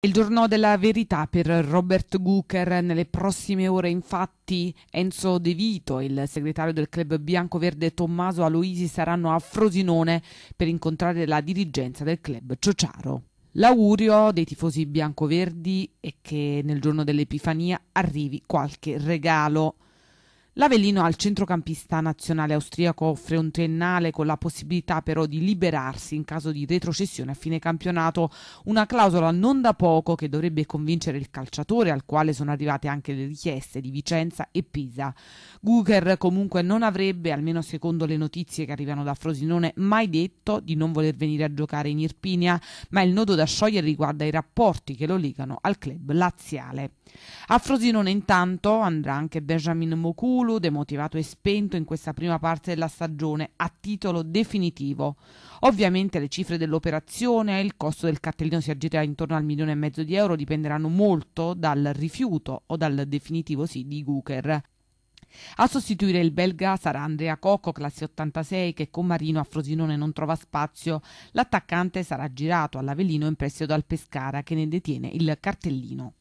Il giorno della verità per Robert Gucker. Nelle prossime ore, infatti, Enzo De Vito, e il segretario del club bianco-verde Tommaso Aloisi saranno a Frosinone per incontrare la dirigenza del club Ciociaro. L'augurio dei tifosi bianco-verdi è che nel giorno dell'Epifania arrivi qualche regalo. L'Avellino al centrocampista nazionale austriaco offre un triennale con la possibilità però di liberarsi in caso di retrocessione a fine campionato, una clausola non da poco che dovrebbe convincere il calciatore al quale sono arrivate anche le richieste di Vicenza e Pisa. Guker comunque non avrebbe, almeno secondo le notizie che arrivano da Frosinone, mai detto di non voler venire a giocare in Irpinia, ma il nodo da sciogliere riguarda i rapporti che lo legano al club laziale. A Frosinone intanto andrà anche Benjamin Mokulu conclude motivato e spento in questa prima parte della stagione a titolo definitivo. Ovviamente le cifre dell'operazione e il costo del cartellino si aggira intorno al milione e mezzo di euro, dipenderanno molto dal rifiuto o dal definitivo sì di Guker. A sostituire il belga sarà Andrea Cocco, classe 86, che con Marino a Frosinone non trova spazio. L'attaccante sarà girato all'Avellino in prestito dal Pescara, che ne detiene il cartellino.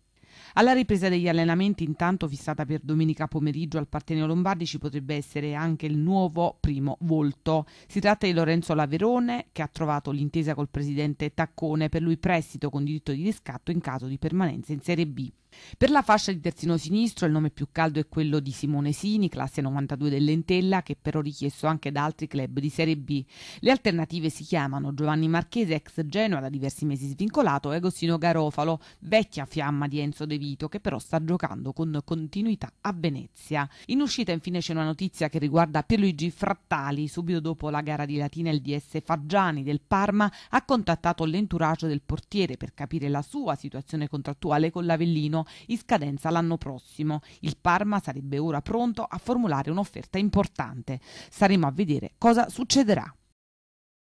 Alla ripresa degli allenamenti, intanto fissata per domenica pomeriggio al Partenio Lombardi, ci potrebbe essere anche il nuovo primo volto. Si tratta di Lorenzo Laverone, che ha trovato l'intesa col presidente Taccone per lui prestito con diritto di riscatto in caso di permanenza in Serie B. Per la fascia di terzino sinistro il nome più caldo è quello di Simone Sini, classe 92 dell'Entella, che però richiesto anche da altri club di Serie B. Le alternative si chiamano Giovanni Marchese, ex Genoa da diversi mesi svincolato, e Agostino Garofalo, vecchia fiamma di Enzo De Vito che però sta giocando con continuità a Venezia. In uscita infine c'è una notizia che riguarda Pierluigi Frattali. Subito dopo la gara di Latina il DS Faggiani del Parma ha contattato l'entourage del portiere per capire la sua situazione contrattuale con l'Avellino in scadenza l'anno prossimo. Il Parma sarebbe ora pronto a formulare un'offerta importante. Saremo a vedere cosa succederà.